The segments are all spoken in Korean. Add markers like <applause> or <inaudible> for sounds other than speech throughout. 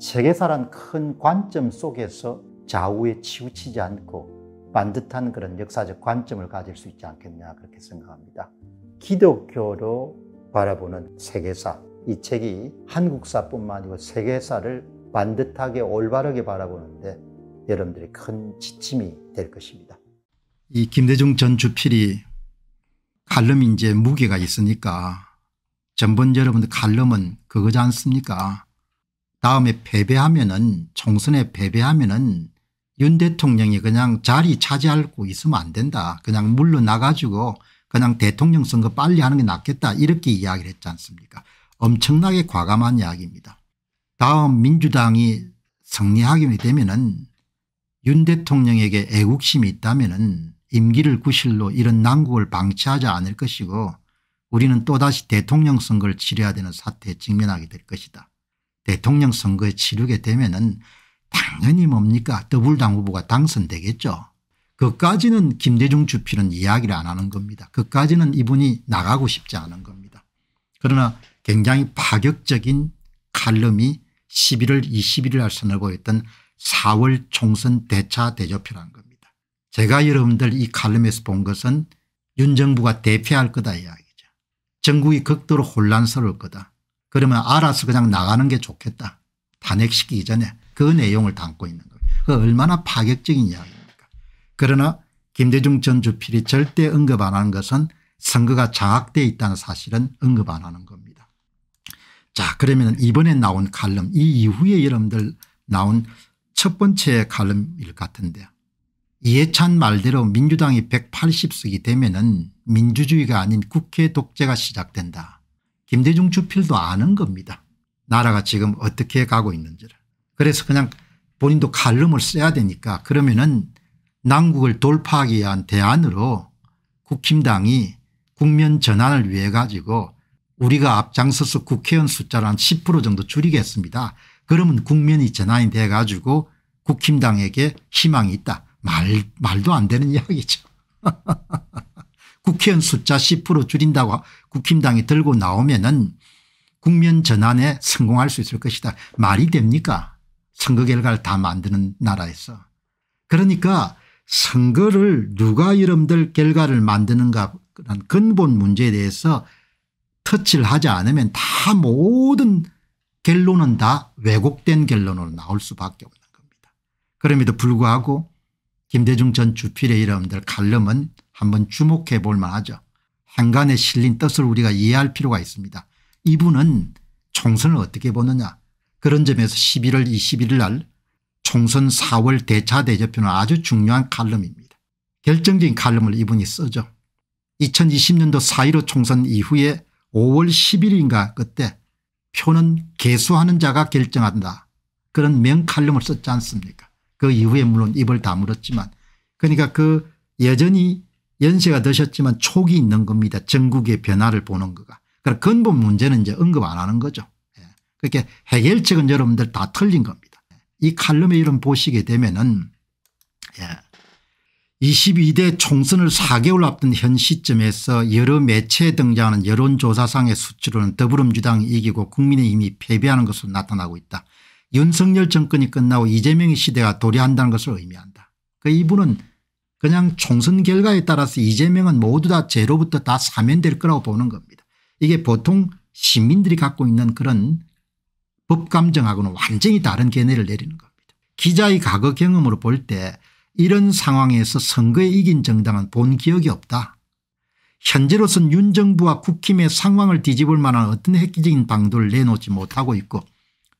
세계사란 큰 관점 속에서 좌우에 치우치지 않고 반듯한 그런 역사적 관점을 가질 수 있지 않겠냐 그렇게 생각합니다. 기독교로 바라보는 세계사 이 책이 한국사뿐만 아니고 세계사를 반듯하게 올바르게 바라보는데 여러분들이 큰 지침이 될 것입니다. 이 김대중 전 주필이 칼럼 이제 무게가 있으니까 전번 여러분들 칼럼은 그거지 않습니까? 다음에 패배하면은 총선에 패배하면은 윤 대통령이 그냥 자리 차지하고 있으면 안 된다. 그냥 물러나가지고 그냥 대통령 선거 빨리 하는 게 낫겠다 이렇게 이야기를 했지 않습니까 엄청나게 과감한 이야기입니다. 다음 민주당이 승리하게 되면 은윤 대통령에게 애국심이 있다면 은 임기를 구실로 이런 난국을 방치하지 않을 것이고 우리는 또다시 대통령 선거를 치려야 되는 사태에 직면하게 될 것이다. 대통령 선거에 치르게 되면은 당연히 뭡니까 더불당 후보가 당선되겠죠. 그까지는 김대중 주필은 이야기를 안 하는 겁니다. 그까지는 이분이 나가고 싶지 않은 겁니다. 그러나 굉장히 파격적인 칼럼이 11월 21일 날 선언보였던 4월 총선 대차 대조표라는 겁니다. 제가 여러분들 이 칼럼에서 본 것은 윤 정부가 대패할 거다 이야기죠. 전국이 극도로 혼란스러울 거다. 그러면 알아서 그냥 나가는 게 좋겠다. 탄핵시키기 전에 그 내용을 담고 있는 거예요. 그 얼마나 파격적인 이야기입니까. 그러나 김대중 전 주필이 절대 언급 안 하는 것은 선거가 장악되어 있다는 사실은 언급 안 하는 겁니다. 자 그러면 이번에 나온 칼럼 이 이후에 여러분들 나온 첫 번째 칼럼일 것 같은데 이해찬 말대로 민주당이 180석이 되면 은 민주주의가 아닌 국회 독재가 시작된다. 김대중 주필도 아는 겁니다. 나라가 지금 어떻게 가고 있는지를. 그래서 그냥 본인도 칼럼을 써야 되니까 그러면은 난국을 돌파하기 위한 대안으로 국힘당이 국면 전환을 위해 가지고 우리가 앞장서서 국회의원 숫자를 한 10% 정도 줄이겠습니다. 그러면 국면이 전환이 돼 가지고 국힘당에게 희망이 있다. 말, 말도 안 되는 <laughs> 이야기죠. <laughs> 국회의원 숫자 10% 줄인다고 국힘당이 들고 나오면은 국면 전환에 성공할 수 있을 것이다. 말이 됩니까 선거 결과를 다 만드는 나라에서. 그러니까 선거를 누가 여러분들 결과를 만드는가 그런 근본 문제에 대해서 터치를 하지 않으면 다 모든 결론은 다 왜곡된 결론으로 나올 수밖에 없는 겁니다. 그럼에도 불구하고 김대중 전 주필의 여러분들 칼럼은 한번 주목해 볼 만하죠. 행간에 실린 뜻을 우리가 이해할 필요가 있습니다. 이분은 총선을 어떻게 보느냐 그런 점에서 11월 21일 날 총선 4월 대차 대조표는 아주 중요한 칼럼입니다. 결정적인 칼럼을 이분이 쓰죠. 2020년도 4.15 총선 이후에 5월 10일인가 그때 표는 개수하는 자가 결정한다. 그런 명칼럼을 썼지 않습니까 그 이후에 물론 입을 다물었지만 그러니까 그 여전히 연세가 드셨지만 촉이 있는 겁니다. 전국의 변화를 보는 거가. 그러니까 근본 문제는 이제 언급 안 하는 거죠. 예. 그렇게 그러니까 해결책은 여러분들 다 틀린 겁니다. 예. 이 칼럼의 이름 보시게 되면은 예. 22대 총선을 4개월 앞둔 현 시점에서 여러 매체에 등장하는 여론조사상의 수치로는 더불어민주당이 이기고 국민의힘이 패배하는 것으로 나타나고 있다. 윤석열 정권이 끝나고 이재명 시대가 도래한다는 것을 의미한다. 그 이분은 그냥 총선 결과에 따라서 이재명은 모두 다 제로부터 다 사면될 거라고 보는 겁니다. 이게 보통 시민들이 갖고 있는 그런 법감정하고는 완전히 다른 견해를 내리는 겁니다. 기자의 과거 경험으로 볼 때 이런 상황에서 선거에 이긴 정당은 본 기억이 없다. 현재로선 윤 정부와 국힘의 상황을 뒤집을 만한 어떤 획기적인 방도를 내놓지 못하고 있고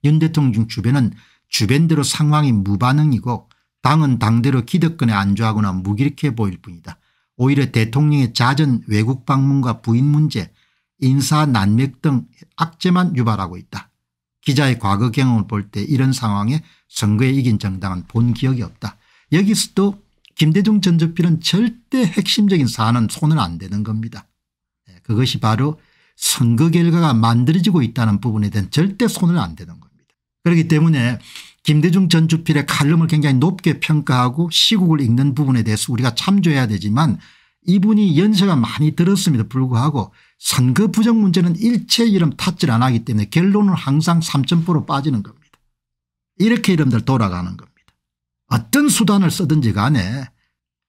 윤 대통령 주변은 주변대로 상황이 무반응이고 당은 당대로 기득권에 안주하거나 무기력해 보일 뿐이다. 오히려 대통령의 자전 외국 방문과 부인 문제 인사 난맥 등 악재만 유발하고 있다. 기자의 과거 경험을 볼 때 이런 상황에 선거에 이긴 정당은 본 기억이 없다. 여기서도 김대중 전저필는 절대 핵심적인 사안은 손을 안 대는 겁니다. 예, 그것이 바로 선거 결과가 만들어지고 있다는 부분에 대한 절대 손을 안 대는 겁니다. 그렇기 때문에 김대중 전 주필의 칼럼을 굉장히 높게 평가하고 시국을 읽는 부분에 대해서 우리가 참조해야 되지만 이분이 연세가 많이 들었음에도 불구하고 선거 부정 문제는 일체 이름 탓질 안 하기 때문에 결론은 항상 3점포로 빠지는 겁니다. 이렇게 이름들 돌아가는 겁니다. 어떤 수단을 쓰든지 간에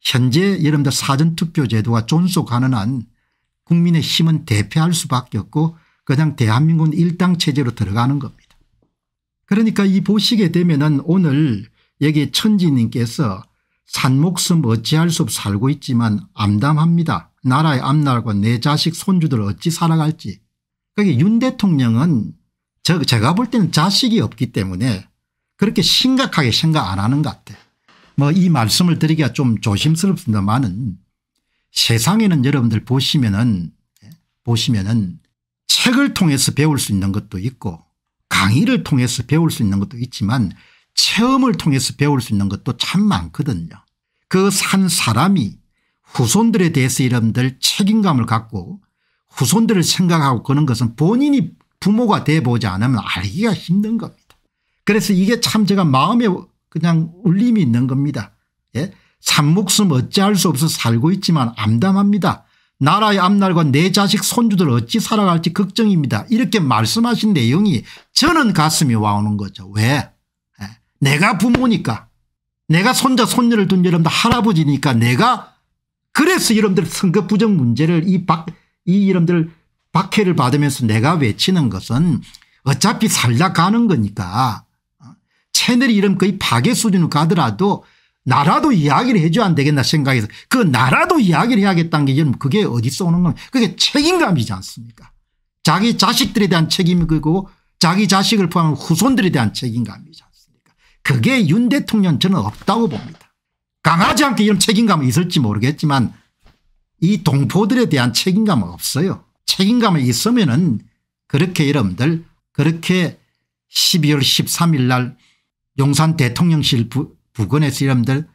현재 여러분들 사전투표 제도가 존속하는 한 국민의 힘은 대패할 수밖에 없고 그냥 대한민국은 일당체제로 들어가는 겁니다. 그러니까 이 보시게 되면은 오늘 여기 천지님께서 산목숨 어찌할 수 없 살고 있지만 암담합니다. 나라의 앞날과 내 자식 손주들 어찌 살아갈지. 그게 윤 대통령은 저 제가 볼 때는 자식이 없기 때문에 그렇게 심각하게 생각 안 하는 것같아뭐이 말씀을 드리기가 좀 조심스럽습니다만은 세상에는 여러분들 보시면은 보시면은 책을 통해서 배울 수 있는 것도 있고 강의를 통해서 배울 수 있는 것도 있지만 체험을 통해서 배울 수 있는 것도 참 많거든요. 그 산 사람이 후손들에 대해서 이름들 책임감을 갖고 후손들을 생각하고 그런 것은 본인이 부모가 돼보지 않으면 알기가 힘든 겁니다. 그래서 이게 참 제가 마음에 그냥 울림이 있는 겁니다. 예? 산목숨 어찌할 수 없어 살고 있지만 암담합니다. 나라의 앞날과 내 자식 손주들 어찌 살아갈지 걱정입니다. 이렇게 말씀하신 내용이 저는 가슴이 와오는 거죠. 왜? 예. 내가 부모니까 내가 손자 손녀를 둔 여러분들 할아버지니까 내가 그래서 여러분들 선거 부정 문제를 이, 박, 이 여러분들 박해를 받으면서 내가 외치는 것은 어차피 살다 가는 거니까 어? 채널 이름 거의 파괴 수준으로 가더라도 나라도 이야기를 해줘야 안 되겠나 생각해서 그 나라도 이야기를 해야겠다는 게 저는 그게 어디서 오는 건 그게 책임감이지 않습니까 자기 자식들에 대한 책임이고 자기 자식을 포함한 후손들에 대한 책임감이지 않습니까 그게 윤 대통령 저는 없다고 봅니다 강하지 않게 이런 책임감이 있을지 모르겠지만 이 동포들에 대한 책임감은 없어요 책임감이 있으면 은 그렇게 여러분들 그렇게 12월 13일 날 용산 대통령실 부, 부근의 지름들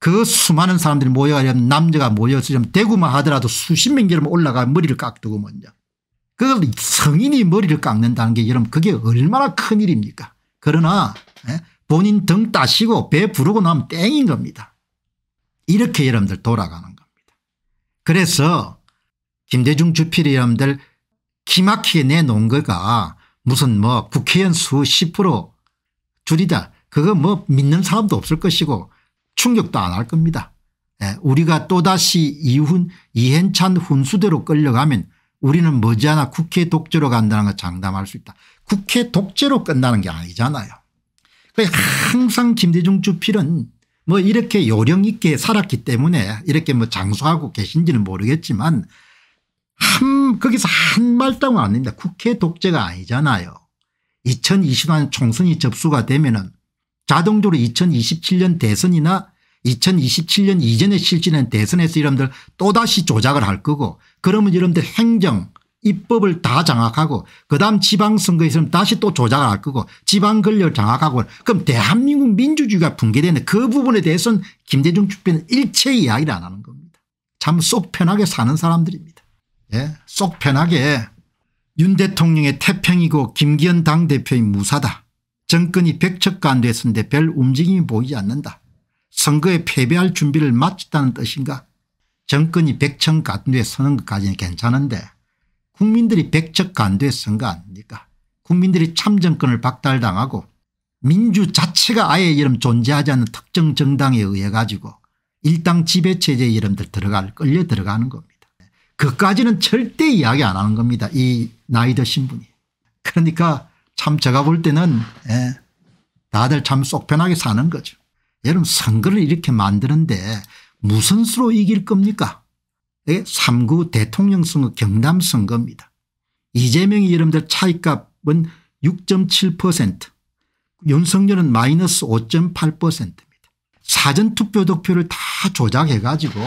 그 수많은 사람들이 모여가려면 남자가 모여서 대구만 하더라도 수십 명 이러면 올라가 머리를 깍두고 먼저. 그 성인이 머리를 깎는다는 게 여러분 그게 얼마나 큰 일입니까 그러나 예, 본인 등 따시고 배 부르고 나면 땡인 겁니다. 이렇게 여러분들 돌아가는 겁니다. 그래서 김대중 주필이 여러분들 기막히게 내놓은 거가 무슨 뭐 국회의원 수 10% 줄이다 그거 뭐 믿는 사람도 없을 것이고 충격도 안 할 겁니다. 예, 우리가 또다시 이훈 이 h 찬 훈수대로 끌려가면 우리는 머지않아 국회 독재로 간다는 걸 장담할 수 있다. 국회 독재로 끝나는 게 아니잖아요. 그러 항상 김대중 주필은 뭐 이렇게 요령 있게 살았기 때문에 이렇게 뭐 장수하고 계신지는 모르겠지만 한 거기서 한 말도 안 됩니다. 국회 독재가 아니잖아요. 2020년 총선이 접수가 되면은 자동적으로 2027년 대선이나 2027년 이전에 실시된 대선에서 여러분들 또다시 조작을 할 거고 그러면 여러분들 행정 입법을 다 장악하고 그다음 지방선거에서는 다시 또 조작을 할 거고 지방 권력을 장악하고 그럼 대한민국 민주주의가 붕괴되는 그 부분에 대해서는 김대중 주변은 일체 이야기를 안 하는 겁니다. 참 쏙 편하게 사는 사람들입니다. 예? 속 편하게 윤 대통령의 태평이고 김기현 당대표의 무사다. 정권이 백척가 안 됐는데 었별 움직임이 보이지 않는다. 선거에 패배할 준비를 마쳤다는 뜻인가 정권이 백척가 안돼 서는 것까지는 괜찮은데 국민들이 백척가 안돼 선거 아닙니까 국민들이 참정권을 박탈당하고 민주 자체가 아예 이름 존재하지 않는 특정 정당에 의해 가지고 일당 지배체제 이름들 들어갈 끌려 들어가는 겁니다. 그까지는 절대 이야기 안 하는 겁니다. 이 나이 드신 분이. 그러니까 참 제가 볼 때는 예, 다들 참속 편하게 사는 거죠. 여러분 선거를 이렇게 만드는데 무슨 수로 이길 겁니까? 이 예, 3구 대통령 선거 경남 선거입니다. 이재명이 여러분들 차이값은 6.7% 윤석열은 마이너스 5.8%입니다. 사전투표 득표를 다 조작해 가지고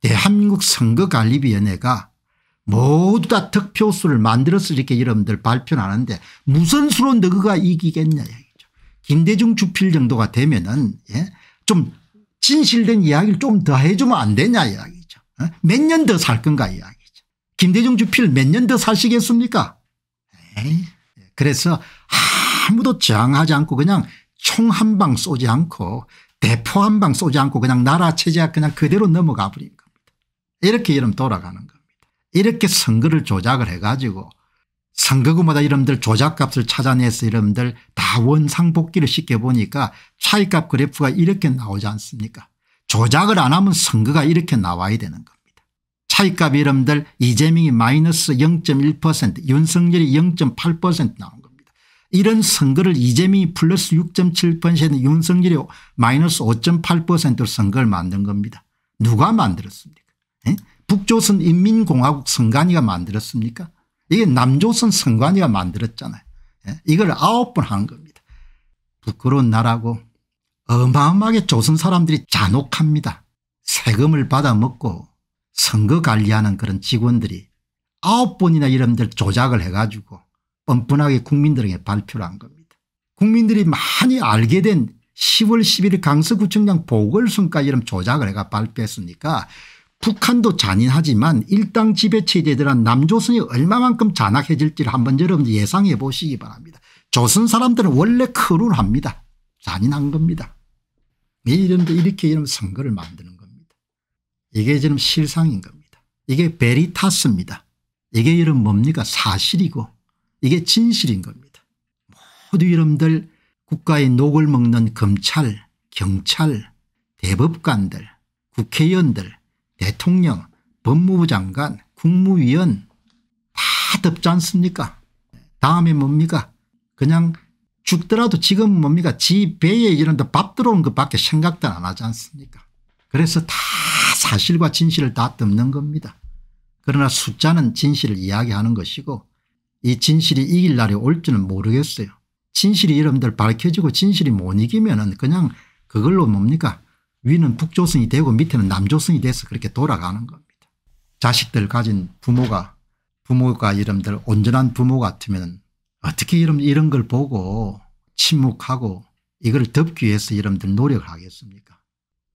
대한민국 선거관리위원회가 모두 다 득표수를 만들어서 이렇게 여러분들 발표를 하는데 무슨 수로 너가 이기겠냐 얘기죠. 김대중 주필 정도가 되면은 예? 진실된 이야기를 좀 더 해주면 안 되냐 이야기죠. 어? 몇년 더 살 건가 이야기죠. 김대중 주필 몇 년 더 사시겠습니까 에이. 그래서 아무도 저항하지 않고 그냥 총 한 방 쏘지 않고 대포 한 방 쏘지 않고 그냥 나라 체제가 그냥 그대로 넘어가 버린 겁니다. 이렇게 이름 돌아가는 겁니다. 이렇게 선거를 조작을 해가지고 선거구마다 이름들 조작값을 찾아내서 이름들 다 원상복귀를 시켜보니까 차이값 그래프가 이렇게 나오지 않습니까 조작을 안 하면 선거가 이렇게 나와야 되는 겁니다. 차이값 이름들 이재명이 마이너스 0.1% 윤석열이 0.8% 나온 겁니다. 이런 선거를 이재명이 플러스 6.7% 윤석열이 마이너스 5.8%로 선거를 만든 겁니다. 누가 만들었습니까 에? 예? 북조선 인민공화국 선관위가 만들었습니까 이게 남조선 선관위가 만들었잖아요. 예? 이걸 아홉 번 한 겁니다. 부끄러운 나라고 어마어마하게 조선 사람들이 잔혹합니다. 세금을 받아먹고 선거 관리하는 그런 직원들이 아홉 번이나 이름들 조작을 해가지고 뻔뻔하게 국민들에게 발표를 한 겁니다. 국민들이 많이 알게 된 10월 11일 강서구청장 보궐선거 이름 조작을 해가 발표했으니까 북한도 잔인하지만 일당 지배체제에 대한 남조선이 얼마만큼 잔악해질지를 한번 여러분 예상해 보시기 바랍니다. 조선 사람들은 원래 크룰합니다. 잔인한 겁니다. 이런데 이렇게 이런 선거를 만드는 겁니다. 이게 지금 실상인 겁니다. 이게 베리타스입니다. 이게 여러 뭡니까 사실이고 이게 진실인 겁니다. 모두 여러들 국가의 녹을 먹는 검찰 경찰 대법관들 국회의원들 대통령, 법무부 장관, 국무위원 다 덥지 않습니까 다음에 뭡니까 그냥 죽더라도 지금 뭡니까 지 배에 이런데 밥 들어온 것밖에 생각도 안 하지 않습니까 그래서 다 사실과 진실을 다 덮는 겁니다. 그러나 숫자는 진실을 이야기하는 것이고 이 진실이 이길 날이 올지는 모르겠어요. 진실이 여러분들 밝혀지고 진실이 못 이기면 은 그냥 그걸로 뭡니까 위는 북조선이 되고 밑에는 남조선이 돼서 그렇게 돌아가는 겁니다. 자식들 가진 부모가 부모가 이름들 온전한 부모 같으면 어떻게 이런, 이런 걸 보고 침묵하고 이걸 덮기 위해서 이름들 노력하겠습니까 을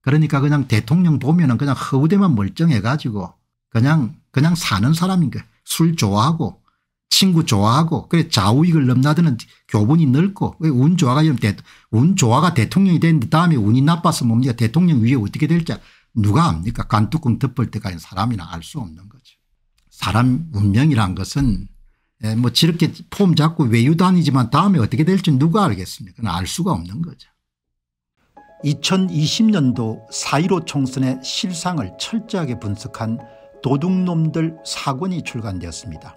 그러니까 그냥 대통령 보면 은 그냥 허우대만 멀쩡해 가지고 그냥 그냥 사는 사람인 거예요. 술 좋아하고 친구 좋아하고 그래 좌우익을 넘나드는 교분이 넓고 운 좋아가 대, 운 좋아가 대통령이 됐는데 다음에 운이 나빠서 뭡니까 대통령 위에 어떻게 될지 누가 압니까 간뚜껑 덮을 때까지 사람이나 알 수 없는 거죠. 사람 운명이란 것은 예, 뭐 저렇게 폼 잡고 외유단니지만 다음에 어떻게 될지 누가 알겠습니까 알 수가 없는 거죠. 2020년도 4.15 총선의 실상을 철저하게 분석한 도둑놈들 사건이 출간되었습니다.